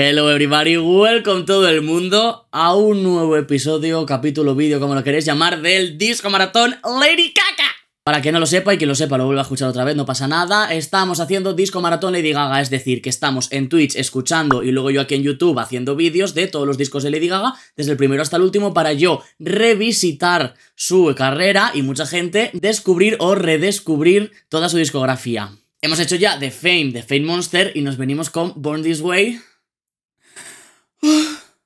Hello everybody, welcome todo el mundo a un nuevo episodio, capítulo, vídeo, como lo queréis llamar, del disco maratón Lady Gaga. Para que no lo sepa y que lo sepa lo vuelva a escuchar otra vez, no pasa nada. Estamos haciendo disco maratón Lady Gaga, es decir, que estamos en Twitch escuchando y luego yo aquí en YouTube haciendo vídeos de todos los discos de Lady Gaga, desde el primero hasta el último, para yo revisitar su carrera y mucha gente descubrir o redescubrir toda su discografía. Hemos hecho ya The Fame, The Fame Monster y nos venimos con Born This Way,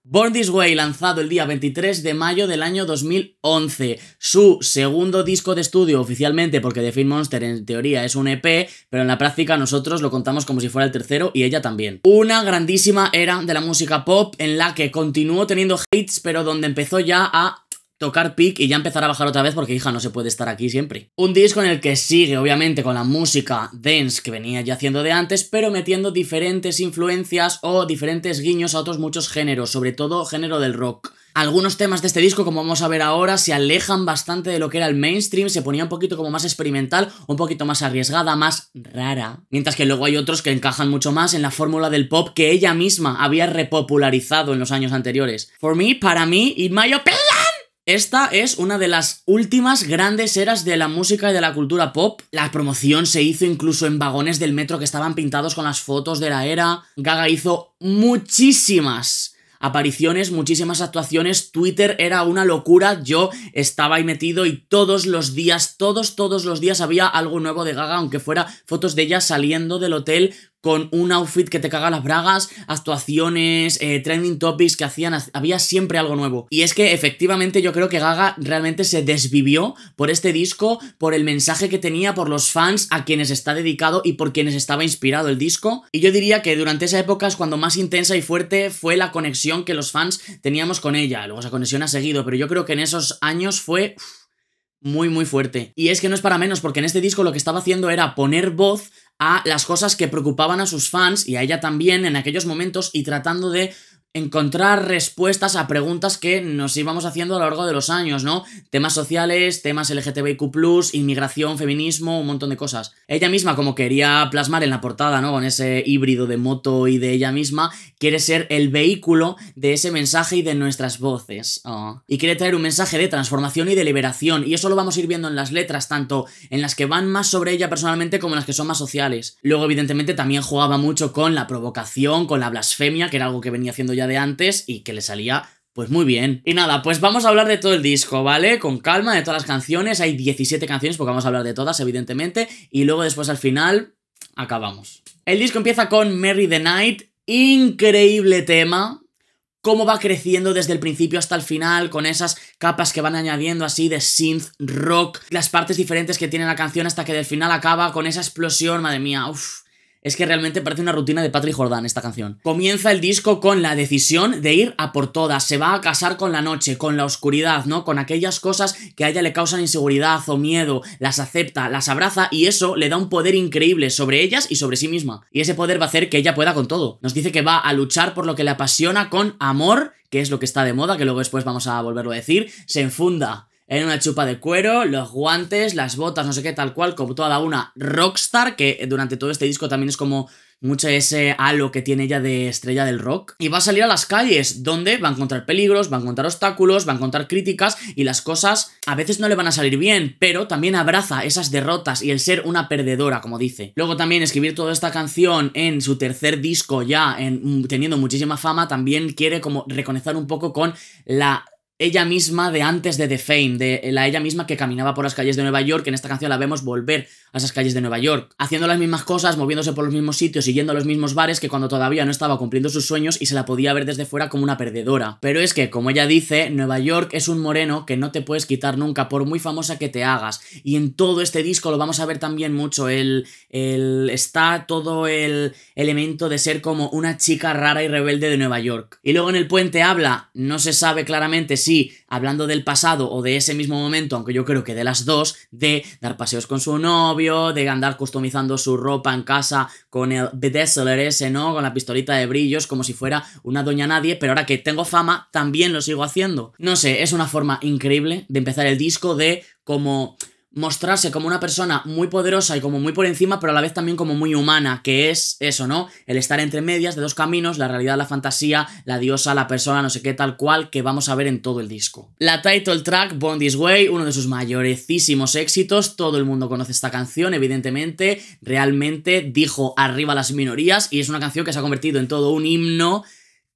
Born This Way, lanzado el día 23 de mayo del año 2011. Su segundo disco de estudio oficialmente, porque The Film Monster en teoría es un EP, pero en la práctica nosotros lo contamos como si fuera el tercero y ella también. Una grandísima era de la música pop en la que continuó teniendo hits, pero donde empezó ya a tocar pick y ya empezar a bajar otra vez porque, hija, no se puede estar aquí siempre. Un disco en el que sigue, obviamente, con la música dance que venía ya haciendo de antes, pero metiendo diferentes influencias o diferentes guiños a otros muchos géneros, sobre todo género del rock. Algunos temas de este disco, como vamos a ver ahora, se alejan bastante de lo que era el mainstream, se ponía un poquito como más experimental, un poquito más arriesgada, más rara. Mientras que luego hay otros que encajan mucho más en la fórmula del pop que ella misma había repopularizado en los años anteriores. For me, para mí, y Mayo, esta es una de las últimas grandes eras de la música y de la cultura pop. La promoción se hizo incluso en vagones del metro que estaban pintados con las fotos de la era. Gaga hizo muchísimas apariciones, muchísimas actuaciones. Twitter era una locura. Yo estaba ahí metido y todos los días, todos, todos los días había algo nuevo de Gaga, aunque fuera fotos de ella saliendo del hotel con un outfit que te caga las bragas, actuaciones, eh, trending topics que hacían, había siempre algo nuevo. Y es que efectivamente yo creo que Gaga realmente se desvivió por este disco, por el mensaje que tenía, por los fans a quienes está dedicado y por quienes estaba inspirado el disco. Y yo diría que durante esa época es cuando más intensa y fuerte fue la conexión que los fans teníamos con ella. Luego esa conexión ha seguido, pero yo creo que en esos años fue... muy muy fuerte. Y es que no es para menos porque en este disco lo que estaba haciendo era poner voz a las cosas que preocupaban a sus fans y a ella también en aquellos momentos y tratando de encontrar respuestas a preguntas que nos íbamos haciendo a lo largo de los años, ¿no? Temas sociales, temas LGTBIQ, inmigración, feminismo, un montón de cosas. Ella misma, como quería plasmar en la portada, ¿no? Con ese híbrido de moto y de ella misma, quiere ser el vehículo de ese mensaje y de nuestras voces. Ah. Y quiere traer un mensaje de transformación y de liberación, y eso lo vamos a ir viendo en las letras, tanto en las que van más sobre ella personalmente como en las que son más sociales. Luego, evidentemente, también jugaba mucho con la provocación, con la blasfemia, que era algo que venía haciendo ya de antes y que le salía pues muy bien. Y nada, pues vamos a hablar de todo el disco, ¿vale? Con calma, de todas las canciones. Hay 17 canciones porque vamos a hablar de todas, evidentemente. Y luego después al final acabamos. El disco empieza con Merry the Night, increíble tema. Cómo va creciendo desde el principio hasta el final, con esas capas que van añadiendo así de synth rock, las partes diferentes que tiene la canción hasta que del final acaba con esa explosión, madre mía, uff es que realmente parece una rutina de Patrick Jordan esta canción. Comienza el disco con la decisión de ir a por todas, se va a casar con la noche, con la oscuridad, ¿no? Con aquellas cosas que a ella le causan inseguridad o miedo, las acepta, las abraza y eso le da un poder increíble sobre ellas y sobre sí misma. Y ese poder va a hacer que ella pueda con todo. Nos dice que va a luchar por lo que le apasiona con amor, que es lo que está de moda, que luego después vamos a volverlo a decir, se enfunda en una chupa de cuero, los guantes, las botas, no sé qué, tal cual, como toda una rockstar, que durante todo este disco también es como mucho ese halo que tiene ella de estrella del rock. Y va a salir a las calles, donde va a encontrar peligros, va a encontrar obstáculos, va a encontrar críticas y las cosas a veces no le van a salir bien, pero también abraza esas derrotas y el ser una perdedora, como dice. Luego también escribir toda esta canción en su tercer disco ya, teniendo muchísima fama, también quiere como reconectar un poco con la ella misma de antes de The Fame, de la ella misma que caminaba por las calles de Nueva York, en esta canción la vemos volver a esas calles de Nueva York, haciendo las mismas cosas, moviéndose por los mismos sitios, yendo a los mismos bares que cuando todavía no estaba cumpliendo sus sueños y se la podía ver desde fuera como una perdedora. Pero es que, como ella dice, Nueva York es un moreno que no te puedes quitar nunca por muy famosa que te hagas. Y en todo este disco lo vamos a ver también mucho, el, el está todo el elemento de ser como una chica rara y rebelde de Nueva York. Y luego en el puente habla, no se sabe claramente si hablando del pasado o de ese mismo momento, aunque yo creo que de las dos, de dar paseos con su novio, de andar customizando su ropa en casa con el bedazzler ese, ¿no? Con la pistolita de brillos, como si fuera una doña nadie, pero ahora que tengo fama, también lo sigo haciendo. No sé, es una forma increíble de empezar el disco de como mostrarse como una persona muy poderosa y como muy por encima, pero a la vez también como muy humana, que es eso, ¿no? El estar entre medias de dos caminos, la realidad, la fantasía, la diosa, la persona, no sé qué, tal cual, que vamos a ver en todo el disco. La title track, Born This Way, uno de sus mayorecísimos éxitos, todo el mundo conoce esta canción, evidentemente, realmente dijo arriba las minorías y es una canción que se ha convertido en todo un himno,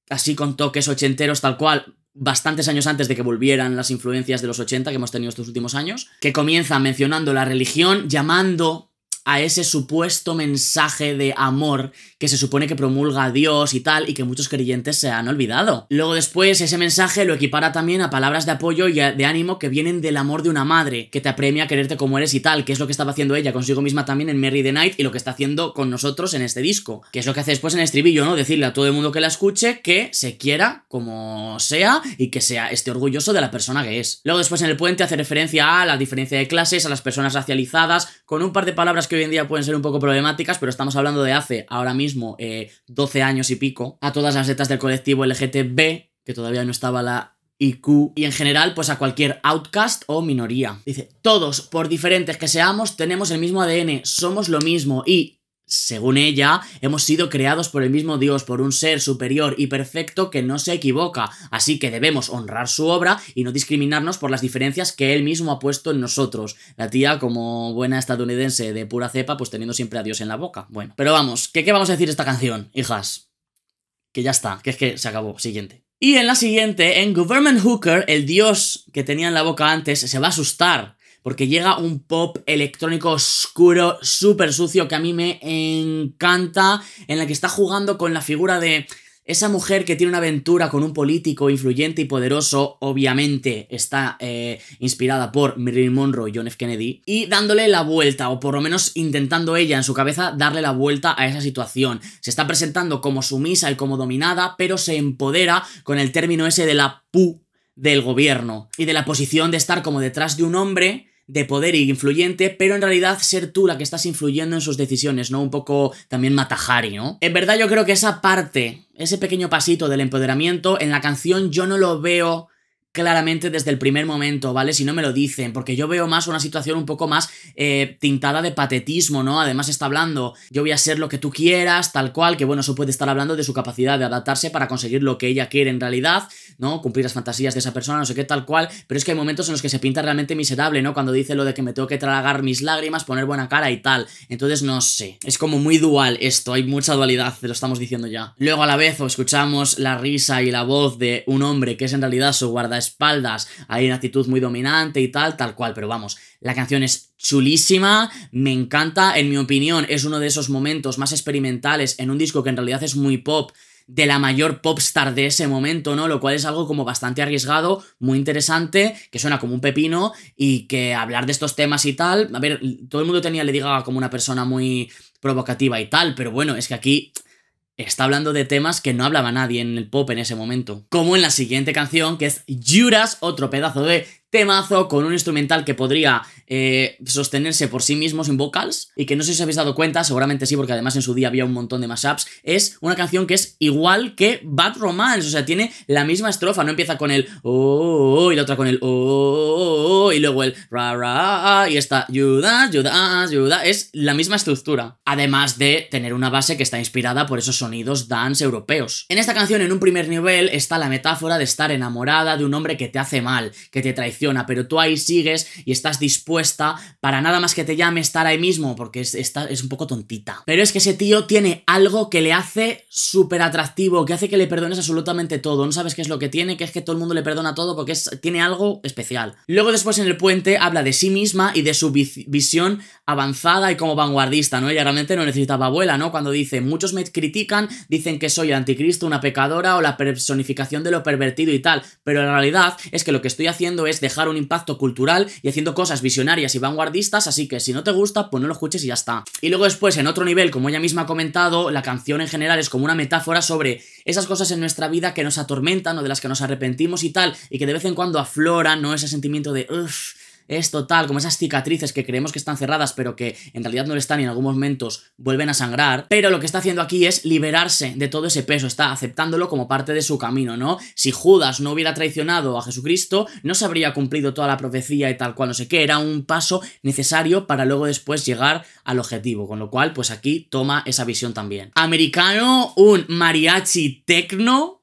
así con toques ochenteros tal cual, bastantes años antes de que volvieran las influencias de los 80 que hemos tenido estos últimos años, que comienza mencionando la religión, llamando a ese supuesto mensaje de amor que se supone que promulga Dios y tal, y que muchos creyentes se han olvidado. Luego después ese mensaje lo equipara también a palabras de apoyo y de ánimo que vienen del amor de una madre, que te apremia a quererte como eres y tal, que es lo que estaba haciendo ella consigo misma también en Merry the Night y lo que está haciendo con nosotros en este disco, que es lo que hace después en el estribillo, ¿no? Decirle a todo el mundo que la escuche que se quiera como sea y que sea este orgulloso de la persona que es. Luego después en el puente hace referencia a la diferencia de clases, a las personas racializadas, con un par de palabras que hoy en día pueden ser un poco problemáticas, pero estamos hablando de hace ahora mismo 12 eh, años y pico, a todas las setas del colectivo LGTB, que todavía no estaba la IQ y en general pues a cualquier outcast o minoría. Dice, todos, por diferentes que seamos, tenemos el mismo ADN, somos lo mismo y según ella, hemos sido creados por el mismo Dios, por un ser superior y perfecto que no se equivoca, así que debemos honrar su obra y no discriminarnos por las diferencias que él mismo ha puesto en nosotros. La tía, como buena estadounidense de pura cepa, pues teniendo siempre a Dios en la boca. Bueno, pero vamos, ¿qué, vamos a decir esta canción, hijas? Que ya está, que es que se acabó. Siguiente. Y en la siguiente, en Government Hooker, el dios que tenía en la boca antes se va a asustar porque llega un pop electrónico oscuro, súper sucio, que a mí me encanta, en la que está jugando con la figura de esa mujer que tiene una aventura con un político influyente y poderoso, obviamente está eh, inspirada por Marilyn Monroe y John F. Kennedy, y dándole la vuelta, o por lo menos intentando ella en su cabeza darle la vuelta a esa situación. Se está presentando como sumisa y como dominada, pero se empodera con el término ese de la pu del gobierno y de la posición de estar como detrás de un hombre de poder e influyente, pero en realidad ser tú la que estás influyendo en sus decisiones, ¿no? Un poco también Matajari, ¿no? En verdad yo creo que esa parte, ese pequeño pasito del empoderamiento, en la canción yo no lo veo claramente desde el primer momento, ¿vale? Si no me lo dicen, porque yo veo más una situación un poco más eh, tintada de patetismo, ¿no? Además está hablando, yo voy a ser lo que tú quieras, tal cual, que bueno, eso puede estar hablando de su capacidad de adaptarse para conseguir lo que ella quiere en realidad, ¿no? Cumplir las fantasías de esa persona, no sé qué, tal cual, pero es que hay momentos en los que se pinta realmente miserable, ¿no? Cuando dice lo de que me tengo que tragar mis lágrimas, poner buena cara y tal. Entonces, no sé, es como muy dual esto, hay mucha dualidad, te lo estamos diciendo ya. Luego a la vez o escuchamos la risa y la voz de un hombre que es en realidad su guarda espaldas, hay una actitud muy dominante y tal, tal cual, pero vamos, la canción es chulísima, me encanta, en mi opinión es uno de esos momentos más experimentales en un disco que en realidad es muy pop, de la mayor popstar de ese momento, ¿no? Lo cual es algo como bastante arriesgado, muy interesante, que suena como un pepino y que hablar de estos temas y tal, a ver, todo el mundo tenía le diga como una persona muy provocativa y tal, pero bueno, es que aquí está hablando de temas que no hablaba nadie en el pop en ese momento. Como en la siguiente canción, que es Juras, otro pedazo de temazo con un instrumental que podría eh, sostenerse por sí mismo sin vocals y que no sé si os habéis dado cuenta, seguramente sí porque además en su día había un montón de mashups, es una canción que es igual que Bad Romance, o sea, tiene la misma estrofa, no empieza con el oh, oh, oh" y la otra con el oh, oh, y luego el ra ra y está ayuda, ayuda, ayuda, es la misma estructura, además de tener una base que está inspirada por esos sonidos dance europeos. En esta canción en un primer nivel está la metáfora de estar enamorada de un hombre que te hace mal, que te traiciona pero tú ahí sigues y estás dispuesta para nada más que te llame estar ahí mismo, porque es, es un poco tontita. Pero es que ese tío tiene algo que le hace súper atractivo, que hace que le perdones absolutamente todo. No sabes qué es lo que tiene, que es que todo el mundo le perdona todo porque tiene algo especial. Luego después en el puente habla de sí misma y de su visión avanzada y como vanguardista, ¿no? Ella realmente no necesitaba abuela, ¿no? Cuando dice, muchos me critican, dicen que soy anticristo, una pecadora o la personificación de lo pervertido y tal, pero la realidad es que lo que estoy haciendo es de dejar un impacto cultural y haciendo cosas visionarias y vanguardistas, así que si no te gusta, pues no lo escuches y ya está. Y luego después, en otro nivel, como ella misma ha comentado, la canción en general es como una metáfora sobre esas cosas en nuestra vida que nos atormentan o de las que nos arrepentimos y tal, y que de vez en cuando afloran, ¿no? Ese sentimiento de, uff, es total, como esas cicatrices que creemos que están cerradas pero que en realidad no lo están y en algunos momentos vuelven a sangrar, pero lo que está haciendo aquí es liberarse de todo ese peso, está aceptándolo como parte de su camino, ¿no? Si Judas no hubiera traicionado a Jesucristo, no se habría cumplido toda la profecía y tal cual, no sé qué, era un paso necesario para luego después llegar al objetivo, con lo cual pues aquí toma esa visión también. Americano, un mariachi tecno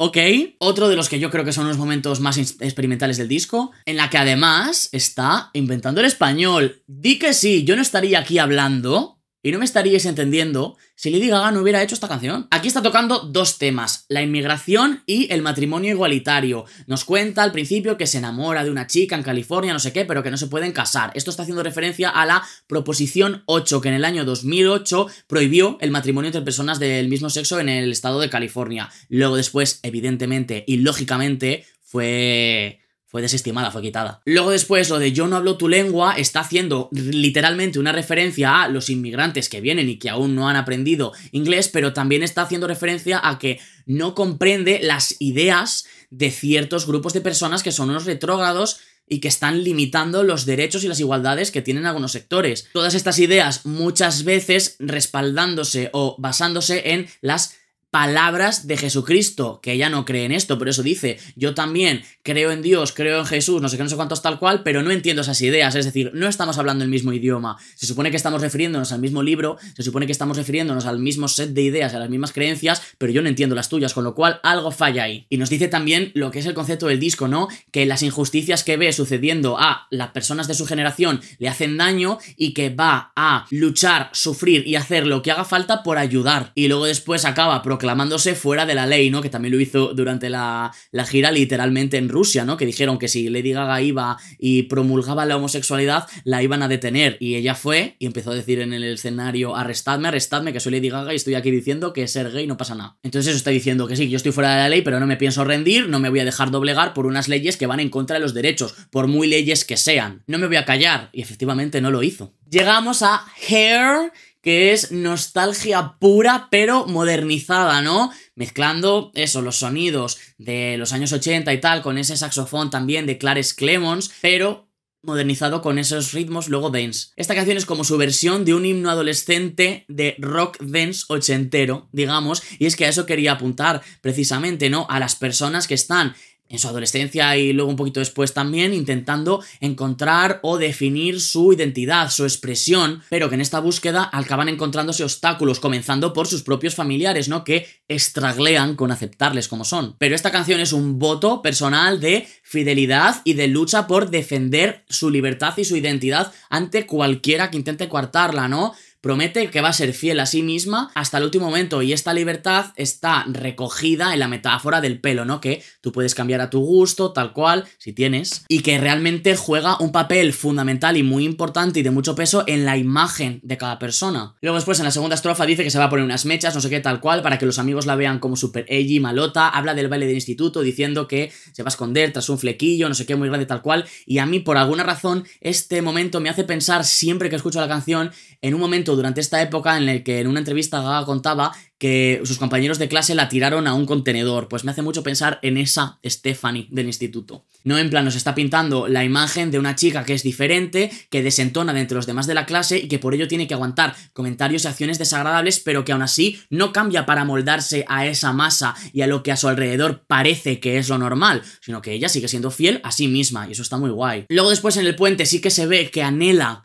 Ok, otro de los que yo creo que son los momentos más experimentales del disco, en la que además está inventando el español. Di que sí, yo no estaría aquí hablando y no me estaríais entendiendo si Lady Gaga no hubiera hecho esta canción. Aquí está tocando dos temas, la inmigración y el matrimonio igualitario. Nos cuenta al principio que se enamora de una chica en California, no sé qué, pero que no se pueden casar. Esto está haciendo referencia a la Proposición 8, que en el año 2008 prohibió el matrimonio entre personas del mismo sexo en el estado de California. Luego después, evidentemente y lógicamente, fue fue desestimada, fue quitada. Luego después, lo de yo no hablo tu lengua está haciendo literalmente una referencia a los inmigrantes que vienen y que aún no han aprendido inglés, pero también está haciendo referencia a que no comprende las ideas de ciertos grupos de personas que son unos retrógrados y que están limitando los derechos y las igualdades que tienen algunos sectores. Todas estas ideas muchas veces respaldándose o basándose en las palabras de Jesucristo, que ella no cree en esto, por eso dice, yo también creo en Dios, creo en Jesús, no sé qué, no sé cuántos tal cual, pero no entiendo esas ideas, es decir, no estamos hablando el mismo idioma, se supone que estamos refiriéndonos al mismo libro, se supone que estamos refiriéndonos al mismo set de ideas, a las mismas creencias, pero yo no entiendo las tuyas, con lo cual algo falla ahí. Y nos dice también lo que es el concepto del disco, ¿no? Que las injusticias que ve sucediendo a las personas de su generación le hacen daño y que va a luchar, sufrir y hacer lo que haga falta por ayudar. Y luego después acaba proclamándose fuera de la ley, ¿no? Que también lo hizo durante la, gira literalmente en Rusia, ¿no? Que dijeron que si Lady Gaga iba y promulgaba la homosexualidad, la iban a detener. Y ella fue y empezó a decir en el escenario, arrestadme, arrestadme, que soy Lady Gaga y estoy aquí diciendo que ser gay no pasa nada. Entonces eso está diciendo que sí, yo estoy fuera de la ley, pero no me pienso rendir, no me voy a dejar doblegar por unas leyes que van en contra de los derechos, por muy leyes que sean. No me voy a callar. Y efectivamente no lo hizo. Llegamos a Hair que es nostalgia pura pero modernizada, ¿no? Mezclando eso, los sonidos de los años 80 y tal, con ese saxofón también de Clares Clemons, pero modernizado con esos ritmos luego dance. Esta canción es como su versión de un himno adolescente de rock dance ochentero, digamos, y es que a eso quería apuntar precisamente, ¿no? A las personas que están en su adolescencia y luego un poquito después también, intentando encontrar o definir su identidad, su expresión, pero que en esta búsqueda acaban encontrándose obstáculos, comenzando por sus propios familiares, ¿no? Que estraglean con aceptarles como son. Pero esta canción es un voto personal de fidelidad y de lucha por defender su libertad y su identidad ante cualquiera que intente coartarla, ¿no? promete que va a ser fiel a sí misma hasta el último momento y esta libertad está recogida en la metáfora del pelo, ¿no? Que tú puedes cambiar a tu gusto, tal cual, si tienes, y que realmente juega un papel fundamental y muy importante y de mucho peso en la imagen de cada persona. Luego después en la segunda estrofa dice que se va a poner unas mechas, no sé qué, tal cual, para que los amigos la vean como super edgy, malota, habla del baile del instituto diciendo que se va a esconder tras un flequillo, no sé qué, muy grande, tal cual, y a mí por alguna razón este momento me hace pensar siempre que escucho la canción en un momento durante esta época en el que en una entrevista Gaga contaba que sus compañeros de clase la tiraron a un contenedor. Pues me hace mucho pensar en esa Stephanie del instituto. No en plan nos está pintando la imagen de una chica que es diferente, que desentona de entre los demás de la clase y que por ello tiene que aguantar comentarios y acciones desagradables, pero que aún así no cambia para moldarse a esa masa y a lo que a su alrededor parece que es lo normal, sino que ella sigue siendo fiel a sí misma y eso está muy guay. Luego después en el puente sí que se ve que anhela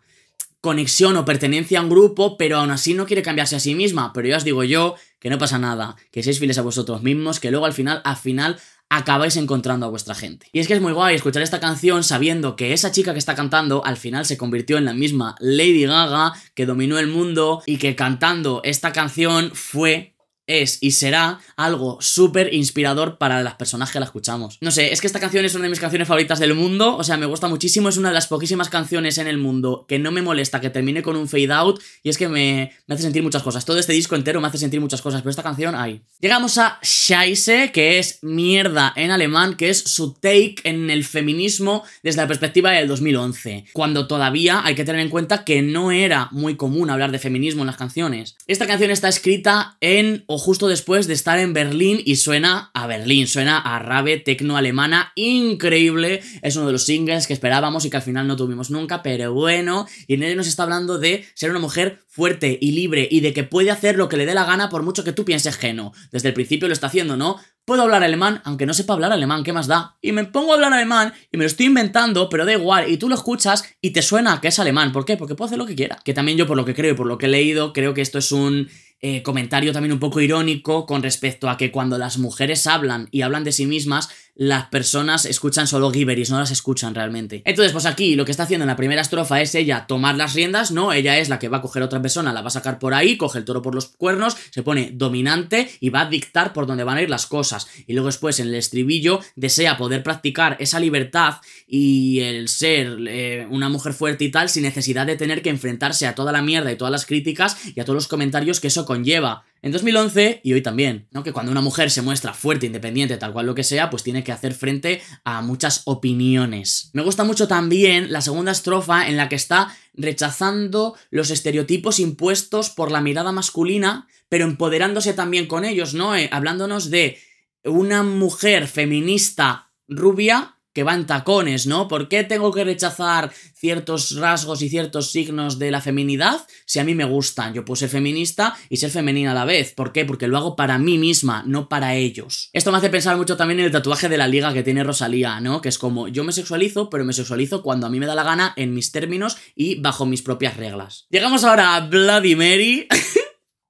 conexión o pertenencia a un grupo, pero aún así no quiere cambiarse a sí misma. Pero ya os digo yo que no pasa nada, que seáis fieles a vosotros mismos, que luego al final, al final acabáis encontrando a vuestra gente. Y es que es muy guay escuchar esta canción sabiendo que esa chica que está cantando al final se convirtió en la misma Lady Gaga que dominó el mundo y que cantando esta canción fue es y será algo súper inspirador para las personas que la escuchamos. No sé, es que esta canción es una de mis canciones favoritas del mundo, o sea, me gusta muchísimo, es una de las poquísimas canciones en el mundo que no me molesta que termine con un fade out y es que me, me hace sentir muchas cosas. Todo este disco entero me hace sentir muchas cosas, pero esta canción, ay. Llegamos a Scheiße, que es mierda en alemán, que es su take en el feminismo desde la perspectiva del 2011, cuando todavía hay que tener en cuenta que no era muy común hablar de feminismo en las canciones. Esta canción está escrita en justo después de estar en Berlín y suena a Berlín, suena a rabe tecno alemana increíble, es uno de los singles que esperábamos y que al final no tuvimos nunca, pero bueno, y en él nos está hablando de ser una mujer fuerte y libre y de que puede hacer lo que le dé la gana por mucho que tú pienses geno Desde el principio lo está haciendo, ¿no? Puedo hablar alemán, aunque no sepa hablar alemán, ¿qué más da? Y me pongo a hablar alemán y me lo estoy inventando, pero da igual, y tú lo escuchas y te suena que es alemán. ¿Por qué? Porque puedo hacer lo que quiera. Que también yo, por lo que creo y por lo que he leído, creo que esto es un eh, comentario también un poco irónico con respecto a que cuando las mujeres hablan y hablan de sí mismas, las personas escuchan solo Giveris, no las escuchan realmente. Entonces, pues aquí lo que está haciendo en la primera estrofa es ella tomar las riendas, ¿no? Ella es la que va a coger a otra persona, la va a sacar por ahí, coge el toro por los cuernos, se pone dominante y va a dictar por dónde van a ir las cosas. Y luego después en el estribillo desea poder practicar esa libertad y el ser eh, una mujer fuerte y tal sin necesidad de tener que enfrentarse a toda la mierda y todas las críticas y a todos los comentarios que eso conlleva en 2011 y hoy también, ¿no? Que cuando una mujer se muestra fuerte, independiente, tal cual lo que sea, pues tiene que hacer frente a muchas opiniones. Me gusta mucho también la segunda estrofa en la que está rechazando los estereotipos impuestos por la mirada masculina, pero empoderándose también con ellos, ¿no? Eh, hablándonos de una mujer feminista rubia que van tacones, ¿no? ¿Por qué tengo que rechazar ciertos rasgos y ciertos signos de la feminidad si a mí me gustan? Yo puedo ser feminista y ser femenina a la vez. ¿Por qué? Porque lo hago para mí misma, no para ellos. Esto me hace pensar mucho también en el tatuaje de la liga que tiene Rosalía, ¿no? Que es como yo me sexualizo, pero me sexualizo cuando a mí me da la gana, en mis términos y bajo mis propias reglas. Llegamos ahora a Bloody Mary.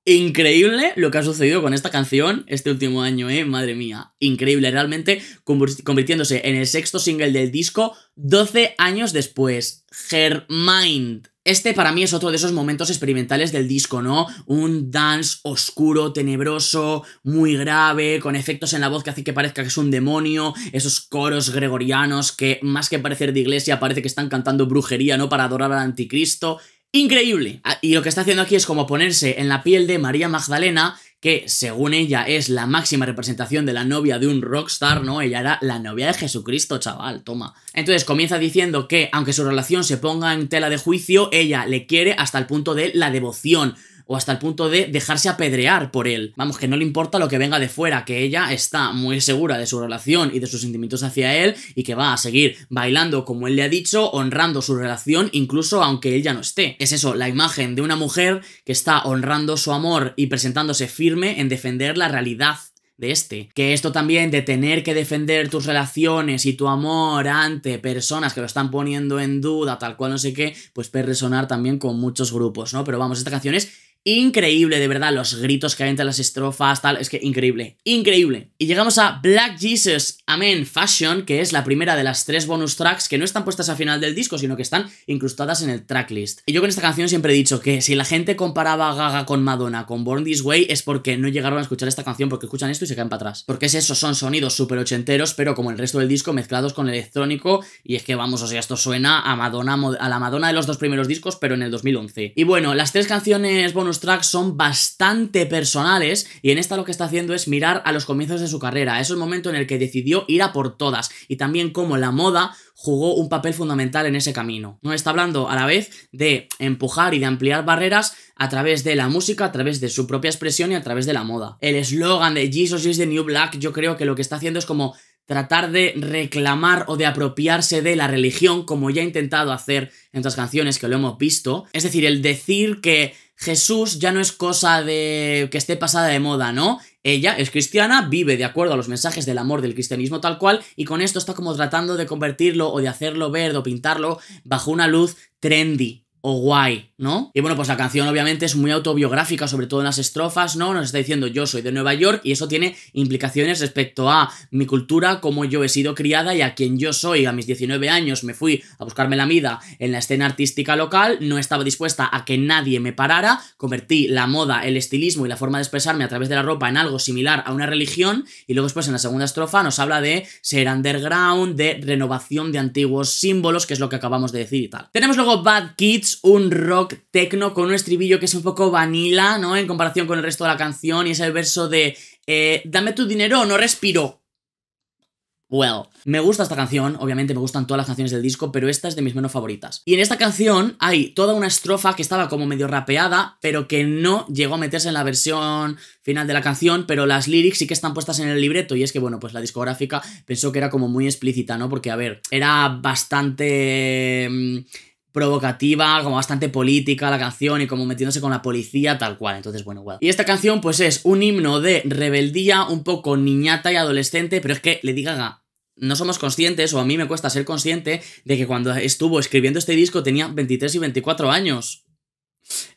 Increíble lo que ha sucedido con esta canción este último año, eh, madre mía. Increíble, realmente convirtiéndose en el sexto single del disco 12 años después. Hermind. Este para mí es otro de esos momentos experimentales del disco, ¿no? Un dance oscuro, tenebroso, muy grave, con efectos en la voz que hace que parezca que es un demonio, esos coros gregorianos que más que parecer de iglesia parece que están cantando brujería, ¿no? Para adorar al anticristo increíble. Ah, y lo que está haciendo aquí es como ponerse en la piel de María Magdalena, que según ella es la máxima representación de la novia de un rockstar, ¿no? Ella era la novia de Jesucristo, chaval, toma. Entonces comienza diciendo que, aunque su relación se ponga en tela de juicio, ella le quiere hasta el punto de la devoción, o hasta el punto de dejarse apedrear por él. Vamos, que no le importa lo que venga de fuera, que ella está muy segura de su relación y de sus sentimientos hacia él y que va a seguir bailando como él le ha dicho, honrando su relación incluso aunque él ya no esté. Es eso, la imagen de una mujer que está honrando su amor y presentándose firme en defender la realidad de este. Que esto también de tener que defender tus relaciones y tu amor ante personas que lo están poniendo en duda, tal cual no sé qué, pues puede resonar también con muchos grupos, ¿no? Pero vamos, esta canción es Increíble, de verdad, los gritos que hay entre las estrofas, tal, es que increíble, increíble. Y llegamos a Black Jesus Amen Fashion, que es la primera de las tres bonus tracks que no están puestas al final del disco, sino que están incrustadas en el tracklist. Y yo con esta canción siempre he dicho que si la gente comparaba Gaga con Madonna, con Born This Way, es porque no llegaron a escuchar esta canción, porque escuchan esto y se caen para atrás. Porque es eso, son sonidos súper ochenteros, pero como el resto del disco, mezclados con electrónico, y es que vamos, o sea, esto suena a Madonna, a la Madonna de los dos primeros discos, pero en el 2011. Y bueno, las tres canciones bonus los tracks son bastante personales y en esta lo que está haciendo es mirar a los comienzos de su carrera, es el momento en el que decidió ir a por todas y también cómo la moda jugó un papel fundamental en ese camino. No está hablando a la vez de empujar y de ampliar barreras a través de la música, a través de su propia expresión y a través de la moda. El eslogan de Jesus is the New Black yo creo que lo que está haciendo es como tratar de reclamar o de apropiarse de la religión como ya ha intentado hacer en otras canciones que lo hemos visto. Es decir, el decir que Jesús ya no es cosa de que esté pasada de moda, ¿no? Ella es cristiana, vive de acuerdo a los mensajes del amor del cristianismo tal cual, y con esto está como tratando de convertirlo o de hacerlo ver o pintarlo bajo una luz trendy, o guay, ¿no? Y bueno, pues la canción obviamente es muy autobiográfica, sobre todo en las estrofas, ¿no? Nos está diciendo yo soy de Nueva York y eso tiene implicaciones respecto a mi cultura, cómo yo he sido criada y a quien yo soy. A mis 19 años me fui a buscarme la vida en la escena artística local, no estaba dispuesta a que nadie me parara, convertí la moda, el estilismo y la forma de expresarme a través de la ropa en algo similar a una religión y luego después en la segunda estrofa nos habla de ser underground, de renovación de antiguos símbolos, que es lo que acabamos de decir y tal. Tenemos luego Bad Kids, un rock techno con un estribillo que es un poco vanilla, ¿no? En comparación con el resto de la canción y es el verso de eh, dame tu dinero o no respiro. Well, me gusta esta canción, obviamente me gustan todas las canciones del disco, pero esta es de mis menos favoritas. Y en esta canción hay toda una estrofa que estaba como medio rapeada, pero que no llegó a meterse en la versión final de la canción, pero las lyrics sí que están puestas en el libreto y es que, bueno, pues la discográfica pensó que era como muy explícita, ¿no? Porque, a ver, era bastante mm, provocativa, como bastante política la canción y como metiéndose con la policía, tal cual. Entonces, bueno, igual. Y esta canción, pues es un himno de rebeldía, un poco niñata y adolescente, pero es que le diga no somos conscientes, o a mí me cuesta ser consciente, de que cuando estuvo escribiendo este disco tenía 23 y 24 años.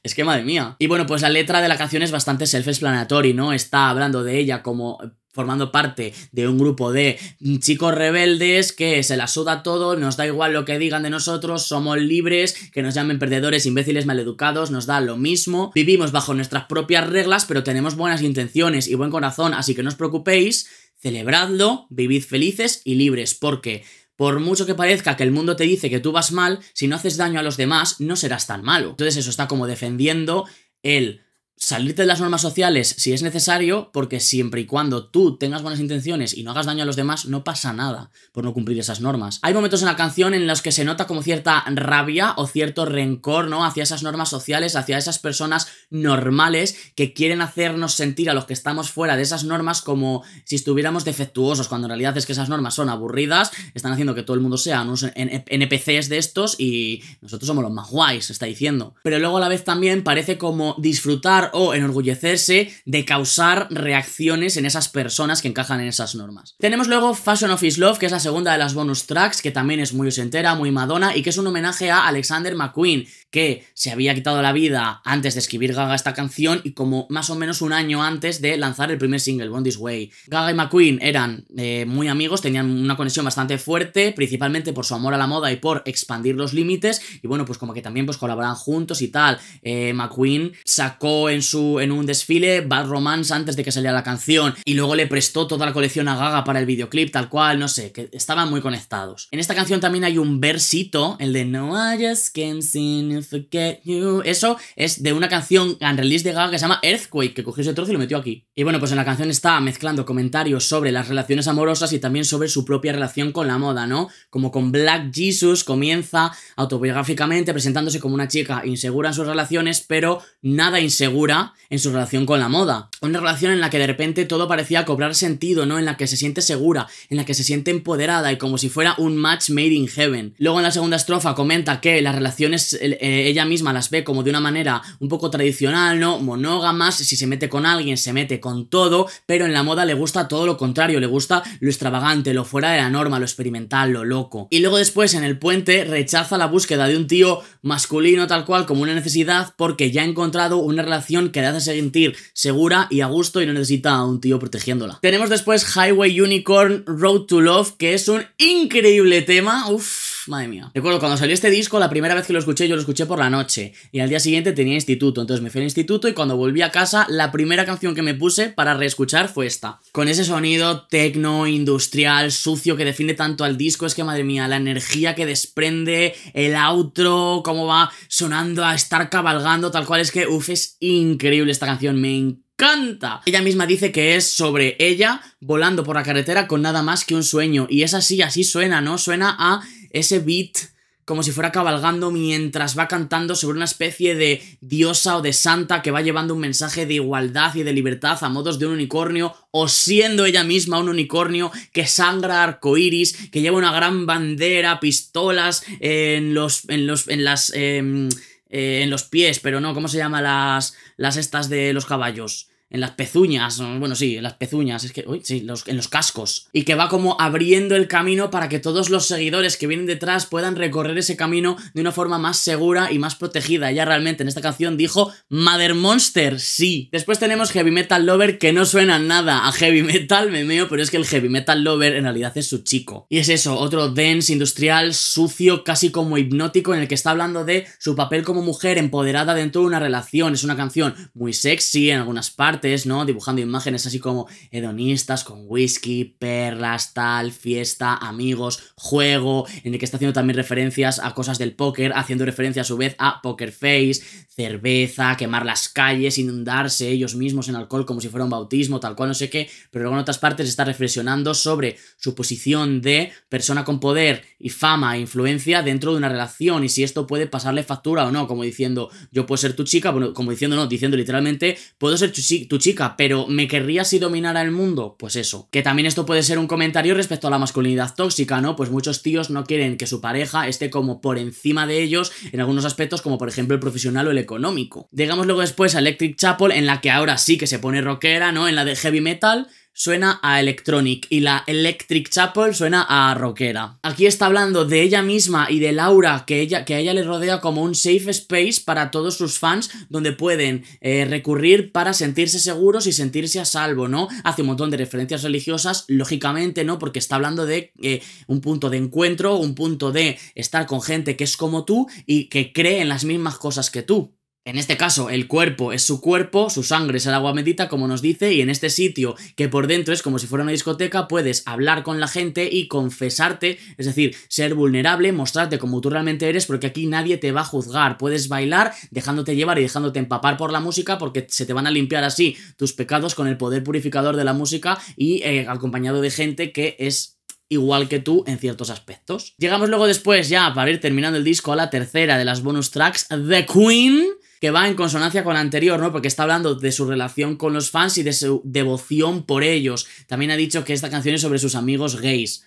Es que madre mía. Y bueno, pues la letra de la canción es bastante self-explanatory, ¿no? Está hablando de ella como formando parte de un grupo de chicos rebeldes que se la suda todo, nos da igual lo que digan de nosotros, somos libres, que nos llamen perdedores, imbéciles, maleducados, nos da lo mismo, vivimos bajo nuestras propias reglas, pero tenemos buenas intenciones y buen corazón, así que no os preocupéis, celebradlo, vivid felices y libres, porque por mucho que parezca que el mundo te dice que tú vas mal, si no haces daño a los demás, no serás tan malo. Entonces eso está como defendiendo el salirte de las normas sociales si es necesario, porque siempre y cuando tú tengas buenas intenciones y no hagas daño a los demás, no pasa nada por no cumplir esas normas. Hay momentos en la canción en los que se nota como cierta rabia o cierto rencor, ¿no? Hacia esas normas sociales, hacia esas personas normales que quieren hacernos sentir a los que estamos fuera de esas normas como si estuviéramos defectuosos, cuando en realidad es que esas normas son aburridas, están haciendo que todo el mundo sea unos NPCs de estos y nosotros somos los más guays, se está diciendo. Pero luego a la vez también parece como disfrutar o enorgullecerse de causar reacciones en esas personas que encajan en esas normas. Tenemos luego Fashion of His Love, que es la segunda de las bonus tracks, que también es muy usentera, muy Madonna, y que es un homenaje a Alexander McQueen, que se había quitado la vida antes de escribir Gaga esta canción y como más o menos un año antes de lanzar el primer single, Born This Way. Gaga y McQueen eran eh, muy amigos, tenían una conexión bastante fuerte, principalmente por su amor a la moda y por expandir los límites, y bueno, pues como que también pues colaboran juntos y tal. Eh, McQueen sacó el en, su, en un desfile Bad Romance antes de que saliera la canción y luego le prestó toda la colección a Gaga para el videoclip, tal cual, no sé, que estaban muy conectados. En esta canción también hay un versito, el de No I just can't seem forget you. Eso es de una canción en release de Gaga que se llama Earthquake, que cogió ese trozo y lo metió aquí. Y bueno, pues en la canción está mezclando comentarios sobre las relaciones amorosas y también sobre su propia relación con la moda, ¿no? Como con Black Jesus comienza autobiográficamente presentándose como una chica insegura en sus relaciones, pero nada insegura en su relación con la moda. Una relación en la que de repente todo parecía cobrar sentido, ¿no? En la que se siente segura, en la que se siente empoderada y como si fuera un match made in heaven. Luego en la segunda estrofa comenta que las relaciones eh, ella misma las ve como de una manera un poco tradicional, ¿no? Monógamas, si se mete con alguien se mete con todo, pero en la moda le gusta todo lo contrario, le gusta lo extravagante, lo fuera de la norma, lo experimental, lo loco. Y luego después en el puente rechaza la búsqueda de un tío masculino tal cual como una necesidad porque ya ha encontrado una relación que le hace sentir segura y a gusto y no necesita a un tío protegiéndola. Tenemos después Highway Unicorn Road to Love, que es un increíble tema. Uff madre mía. Recuerdo cuando salió este disco, la primera vez que lo escuché, yo lo escuché por la noche. Y al día siguiente tenía instituto. Entonces me fui al instituto y cuando volví a casa, la primera canción que me puse para reescuchar fue esta. Con ese sonido tecno, industrial, sucio que define tanto al disco, es que madre mía, la energía que desprende, el outro, cómo va sonando a estar cabalgando, tal cual es que, uff, es increíble esta canción. Me encanta Ella misma dice que es sobre ella volando por la carretera con nada más que un sueño. Y es así, así suena, ¿no? Suena a ese beat como si fuera cabalgando mientras va cantando sobre una especie de diosa o de santa que va llevando un mensaje de igualdad y de libertad a modos de un unicornio o siendo ella misma un unicornio que sangra iris, que lleva una gran bandera, pistolas en los en los en las em, eh, en los pies, pero no, ¿cómo se llama las las estas de los caballos? en las pezuñas, bueno, sí, en las pezuñas, es que, uy, sí, en los cascos. Y que va como abriendo el camino para que todos los seguidores que vienen detrás puedan recorrer ese camino de una forma más segura y más protegida. ya realmente en esta canción dijo Mother Monster, sí. Después tenemos Heavy Metal Lover, que no suena nada a Heavy Metal, me meo, pero es que el Heavy Metal Lover en realidad es su chico. Y es eso, otro dance industrial, sucio, casi como hipnótico, en el que está hablando de su papel como mujer empoderada dentro de una relación. Es una canción muy sexy en algunas partes ¿no? Dibujando imágenes así como hedonistas, con whisky, perlas, tal, fiesta, amigos, juego, en el que está haciendo también referencias a cosas del póker, haciendo referencia a su vez a Poker Face, cerveza, quemar las calles, inundarse ellos mismos en alcohol como si fuera un bautismo, tal cual, no sé qué, pero luego en otras partes está reflexionando sobre su posición de persona con poder y fama e influencia dentro de una relación y si esto puede pasarle factura o no, como diciendo yo puedo ser tu chica, bueno, como diciendo no, diciendo literalmente puedo ser tu, chica tu chica, pero ¿me querría si dominara el mundo? Pues eso. Que también esto puede ser un comentario respecto a la masculinidad tóxica, ¿no? Pues muchos tíos no quieren que su pareja esté como por encima de ellos en algunos aspectos, como por ejemplo el profesional o el económico. Llegamos luego después a Electric Chapel, en la que ahora sí que se pone rockera, ¿no? En la de heavy metal suena a electronic y la Electric Chapel suena a rockera. Aquí está hablando de ella misma y de Laura, que, ella, que a ella le rodea como un safe space para todos sus fans donde pueden eh, recurrir para sentirse seguros y sentirse a salvo, ¿no? Hace un montón de referencias religiosas, lógicamente, ¿no? Porque está hablando de eh, un punto de encuentro, un punto de estar con gente que es como tú y que cree en las mismas cosas que tú. En este caso, el cuerpo es su cuerpo, su sangre es el agua medita, como nos dice, y en este sitio, que por dentro es como si fuera una discoteca, puedes hablar con la gente y confesarte, es decir, ser vulnerable, mostrarte como tú realmente eres, porque aquí nadie te va a juzgar. Puedes bailar dejándote llevar y dejándote empapar por la música, porque se te van a limpiar así tus pecados con el poder purificador de la música y eh, acompañado de gente que es igual que tú en ciertos aspectos. Llegamos luego después ya, para ir terminando el disco, a la tercera de las bonus tracks, The Queen que va en consonancia con la anterior, ¿no? Porque está hablando de su relación con los fans y de su devoción por ellos. También ha dicho que esta canción es sobre sus amigos gays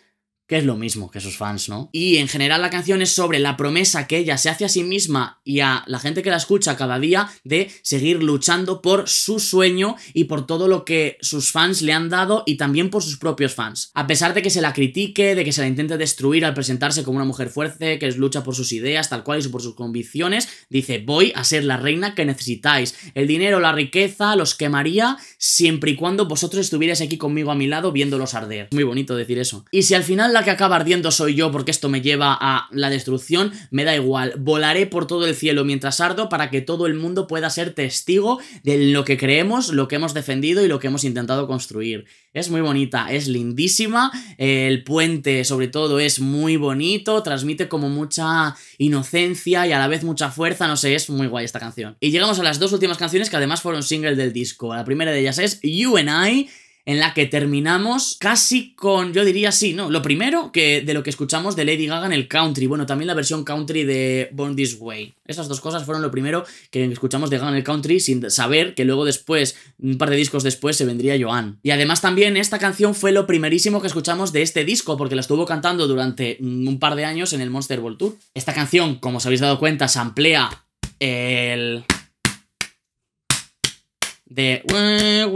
que es lo mismo que sus fans, ¿no? Y en general la canción es sobre la promesa que ella se hace a sí misma y a la gente que la escucha cada día de seguir luchando por su sueño y por todo lo que sus fans le han dado y también por sus propios fans. A pesar de que se la critique, de que se la intente destruir al presentarse como una mujer fuerte, que lucha por sus ideas, tal cual y por sus convicciones, dice, voy a ser la reina que necesitáis. El dinero, la riqueza, los quemaría siempre y cuando vosotros estuvierais aquí conmigo a mi lado viéndolos arder. Muy bonito decir eso. Y si al final la que acaba ardiendo soy yo porque esto me lleva a la destrucción, me da igual. Volaré por todo el cielo mientras ardo para que todo el mundo pueda ser testigo de lo que creemos, lo que hemos defendido y lo que hemos intentado construir. Es muy bonita, es lindísima, el puente sobre todo es muy bonito, transmite como mucha inocencia y a la vez mucha fuerza, no sé, es muy guay esta canción. Y llegamos a las dos últimas canciones que además fueron single del disco. La primera de ellas es You and I, en la que terminamos casi con, yo diría sí, ¿no? Lo primero que de lo que escuchamos de Lady Gaga en el country, bueno, también la versión country de Born This Way. Esas dos cosas fueron lo primero que escuchamos de Gaga en el country sin saber que luego después, un par de discos después, se vendría Joan. Y además también esta canción fue lo primerísimo que escuchamos de este disco porque la estuvo cantando durante mm, un par de años en el Monster Ball Tour. Esta canción, como os habéis dado cuenta, se amplía el de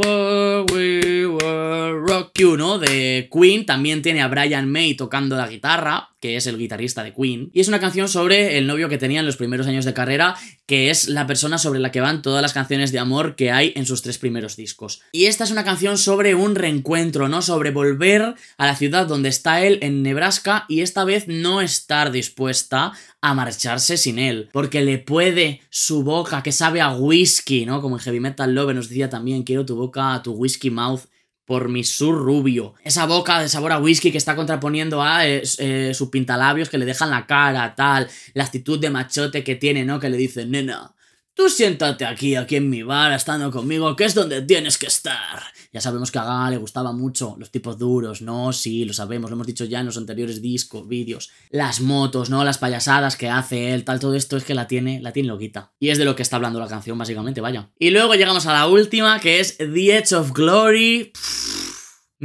Rock You, ¿no? De Queen, también tiene a Brian May tocando la guitarra, que es el guitarrista de Queen. Y es una canción sobre el novio que tenía en los primeros años de carrera, que es la persona sobre la que van todas las canciones de amor que hay en sus tres primeros discos. Y esta es una canción sobre un reencuentro, ¿no? Sobre volver a la ciudad donde está él, en Nebraska, y esta vez no estar dispuesta a marcharse sin él, porque le puede su boca que sabe a whisky, ¿no? Como en Heavy Metal Love nos decía también, quiero tu boca, tu whisky mouth, por mi sur rubio. Esa boca de sabor a whisky que está contraponiendo a eh, eh, sus pintalabios que le dejan la cara, tal. La actitud de machote que tiene, ¿no? Que le dice, nena, Tú siéntate aquí, aquí en mi bar, estando conmigo, que es donde tienes que estar. Ya sabemos que a Gaga le gustaban mucho los tipos duros, ¿no? Sí, lo sabemos, lo hemos dicho ya en los anteriores discos, vídeos. Las motos, ¿no? Las payasadas que hace él, tal, todo esto es que la tiene, la tiene loquita. Y es de lo que está hablando la canción, básicamente, vaya. Y luego llegamos a la última, que es The Edge of Glory.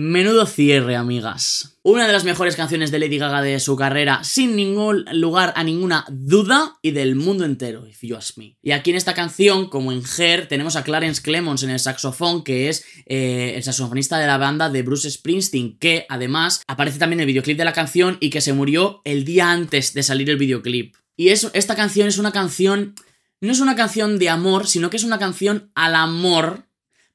Menudo cierre, amigas. Una de las mejores canciones de Lady Gaga de su carrera, sin ningún lugar a ninguna duda, y del mundo entero, if you ask me. Y aquí en esta canción, como en Her, tenemos a Clarence Clemons en el saxofón, que es eh, el saxofonista de la banda de Bruce Springsteen, que además aparece también en el videoclip de la canción y que se murió el día antes de salir el videoclip. Y esta canción es una canción... No es una canción de amor, sino que es una canción al amor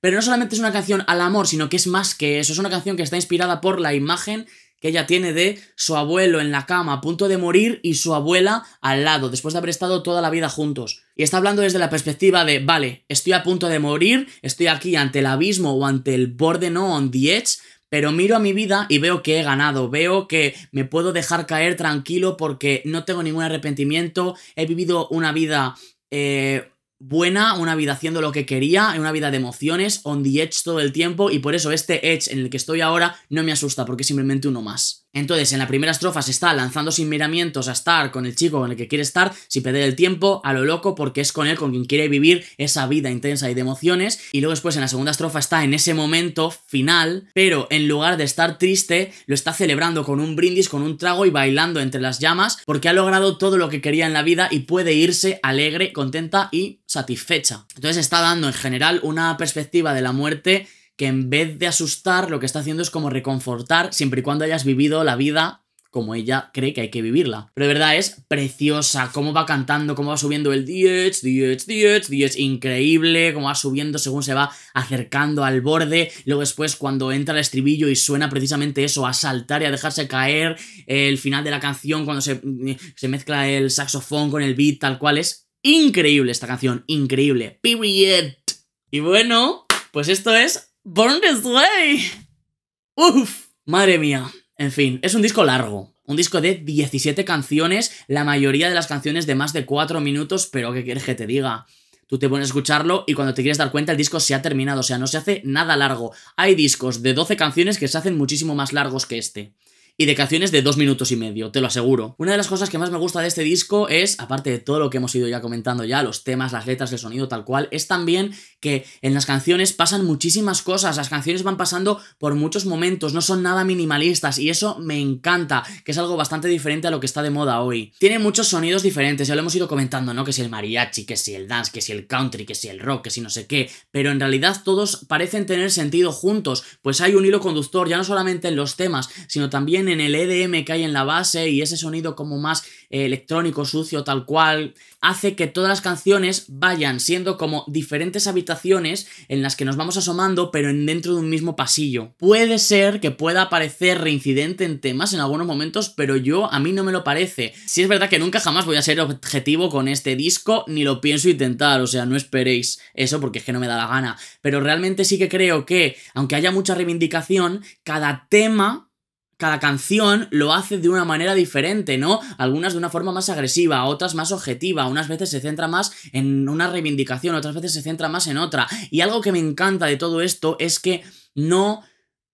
pero no solamente es una canción al amor, sino que es más que eso. Es una canción que está inspirada por la imagen que ella tiene de su abuelo en la cama a punto de morir y su abuela al lado, después de haber estado toda la vida juntos. Y está hablando desde la perspectiva de, vale, estoy a punto de morir, estoy aquí ante el abismo o ante el borde, no, on the edge, pero miro a mi vida y veo que he ganado, veo que me puedo dejar caer tranquilo porque no tengo ningún arrepentimiento, he vivido una vida eh, buena, una vida haciendo lo que quería, una vida de emociones, on the edge todo el tiempo y por eso este edge en el que estoy ahora no me asusta porque es simplemente uno más. Entonces, en la primera estrofa se está lanzando sin miramientos a estar con el chico con el que quiere estar, sin perder el tiempo, a lo loco, porque es con él con quien quiere vivir esa vida intensa y de emociones. Y luego después en la segunda estrofa está en ese momento final, pero en lugar de estar triste, lo está celebrando con un brindis, con un trago y bailando entre las llamas, porque ha logrado todo lo que quería en la vida y puede irse alegre, contenta y satisfecha. Entonces está dando en general una perspectiva de la muerte que en vez de asustar, lo que está haciendo es como reconfortar, siempre y cuando hayas vivido la vida como ella cree que hay que vivirla. Pero de verdad es preciosa, cómo va cantando, cómo va subiendo el 10, 10, 10, 10, increíble, cómo va subiendo según se va acercando al borde, luego después cuando entra el estribillo y suena precisamente eso, a saltar y a dejarse caer, el final de la canción cuando se, mezcla el saxofón con el beat tal cual es. Increíble esta canción, increíble. Period. Y bueno, pues esto es Born This Way. Uf, madre mía. En fin, es un disco largo. Un disco de 17 canciones, la mayoría de las canciones de más de 4 minutos, pero ¿qué quieres que te diga? Tú te pones a escucharlo y cuando te quieres dar cuenta el disco se ha terminado, o sea, no se hace nada largo. Hay discos de 12 canciones que se hacen muchísimo más largos que este y de canciones de dos minutos y medio, te lo aseguro. Una de las cosas que más me gusta de este disco es, aparte de todo lo que hemos ido ya comentando ya, los temas, las letras, el sonido tal cual, es también que en las canciones pasan muchísimas cosas, las canciones van pasando por muchos momentos, no son nada minimalistas y eso me encanta, que es algo bastante diferente a lo que está de moda hoy. Tiene muchos sonidos diferentes, ya lo hemos ido comentando, ¿no? Que si el mariachi, que si el dance, que si el country, que si el rock, que si no sé qué, pero en realidad todos parecen tener sentido juntos, pues hay un hilo conductor ya no solamente en los temas, sino también en el EDM que hay en la base y ese sonido como más eh, electrónico, sucio, tal cual, hace que todas las canciones vayan siendo como diferentes habitaciones en las que nos vamos asomando, pero en dentro de un mismo pasillo. Puede ser que pueda parecer reincidente en temas en algunos momentos, pero yo a mí no me lo parece. Si sí es verdad que nunca jamás voy a ser objetivo con este disco, ni lo pienso intentar, o sea, no esperéis eso porque es que no me da la gana. Pero realmente sí que creo que, aunque haya mucha reivindicación, cada tema cada canción lo hace de una manera diferente, ¿no? Algunas de una forma más agresiva, otras más objetiva, unas veces se centra más en una reivindicación, otras veces se centra más en otra. Y algo que me encanta de todo esto es que no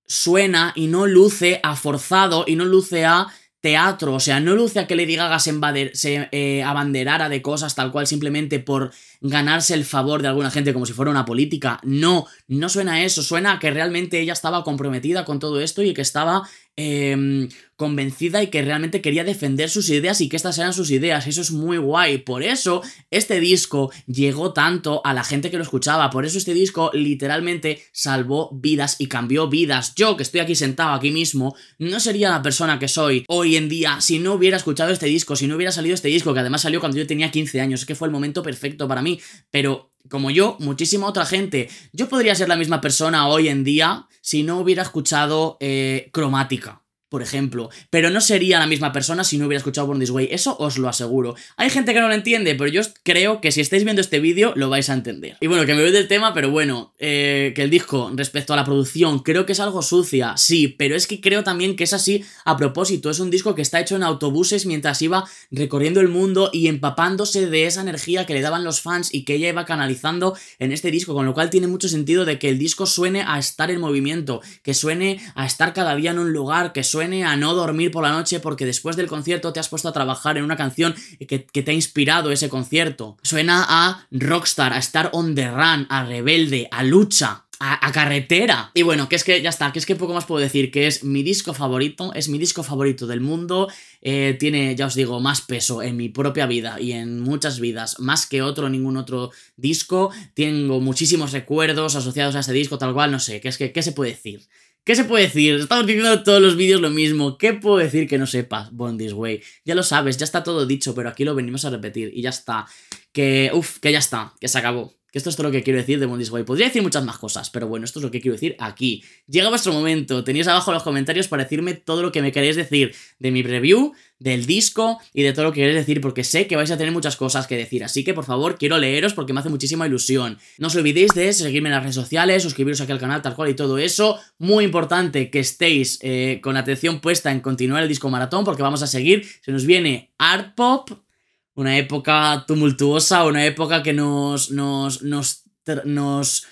suena y no luce a forzado y no luce a teatro, o sea, no luce a que le diga se, se eh, abanderara de cosas tal cual simplemente por ganarse el favor de alguna gente como si fuera una política, no, no suena a eso, suena a que realmente ella estaba comprometida con todo esto y que estaba Em, convencida y que realmente quería defender sus ideas y que estas eran sus ideas. Eso es muy guay. Por eso este disco llegó tanto a la gente que lo escuchaba. Por eso este disco literalmente salvó vidas y cambió vidas. Yo, que estoy aquí sentado aquí mismo, no sería la persona que soy hoy en día si no hubiera escuchado este disco, si no hubiera salido este disco, que además salió cuando yo tenía 15 años. Es que fue el momento perfecto para mí. Pero como yo, muchísima otra gente. Yo podría ser la misma persona hoy en día si no hubiera escuchado eh, cromática por ejemplo. Pero no sería la misma persona si no hubiera escuchado Born This Way, eso os lo aseguro. Hay gente que no lo entiende, pero yo creo que si estáis viendo este vídeo lo vais a entender. Y bueno, que me voy del tema, pero bueno, eh, que el disco respecto a la producción creo que es algo sucia, sí, pero es que creo también que es así a propósito. Es un disco que está hecho en autobuses mientras iba recorriendo el mundo y empapándose de esa energía que le daban los fans y que ella iba canalizando en este disco, con lo cual tiene mucho sentido de que el disco suene a estar en movimiento, que suene a estar cada día en un lugar, que suene Suena a no dormir por la noche porque después del concierto te has puesto a trabajar en una canción que, te ha inspirado ese concierto. Suena a rockstar, a estar on the run, a rebelde, a lucha. A, carretera. Y bueno, que es que ya está, que es que poco más puedo decir, que es mi disco favorito, es mi disco favorito del mundo, eh, tiene, ya os digo, más peso en mi propia vida y en muchas vidas, más que otro, ningún otro disco, tengo muchísimos recuerdos asociados a ese disco, tal cual, no sé, que es que, ¿qué se puede decir? ¿Qué se puede decir? Estamos diciendo todos los vídeos lo mismo. ¿Qué puedo decir que no sepas, Born This Way? Ya lo sabes, ya está todo dicho, pero aquí lo venimos a repetir y ya está. Que, uff, que ya está, que se acabó. Que esto es todo lo que quiero decir de Mundisboy. Podría decir muchas más cosas, pero bueno, esto es lo que quiero decir aquí. Llega vuestro momento. Tenéis abajo los comentarios para decirme todo lo que me queréis decir de mi review, del disco y de todo lo que queréis decir, porque sé que vais a tener muchas cosas que decir. Así que, por favor, quiero leeros porque me hace muchísima ilusión. No os olvidéis de seguirme en las redes sociales, suscribiros aquí al canal, tal cual y todo eso. Muy importante que estéis eh, con atención puesta en continuar el disco maratón, porque vamos a seguir. Se nos viene Art Pop, una época tumultuosa, una época que nos, nos, nos, nos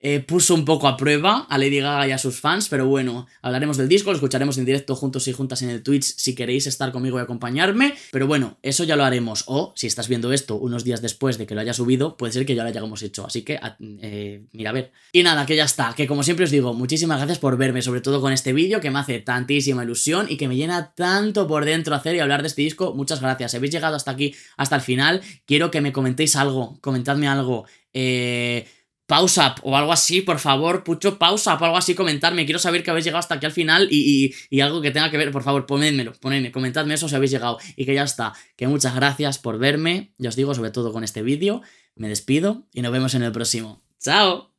eh, puso un poco a prueba a Lady Gaga y a sus fans, pero bueno, hablaremos del disco, lo escucharemos en directo juntos y juntas en el Twitch si queréis estar conmigo y acompañarme, pero bueno, eso ya lo haremos, o si estás viendo esto unos días después de que lo haya subido, puede ser que ya lo hayamos hecho, así que eh, mira a ver. Y nada, que ya está, que como siempre os digo, muchísimas gracias por verme, sobre todo con este vídeo que me hace tantísima ilusión y que me llena tanto por dentro hacer y hablar de este disco, muchas gracias, habéis llegado hasta aquí, hasta el final, quiero que me comentéis algo, comentadme algo, eh pausa o algo así, por favor, Pucho, pausa o algo así, comentarme. Quiero saber que habéis llegado hasta aquí al final y, y, algo que tenga que ver, por favor, ponedmelo, ponedme, comentadme eso si habéis llegado. Y que ya está. Que muchas gracias por verme, ya os digo, sobre todo con este vídeo. Me despido y nos vemos en el próximo. ¡Chao!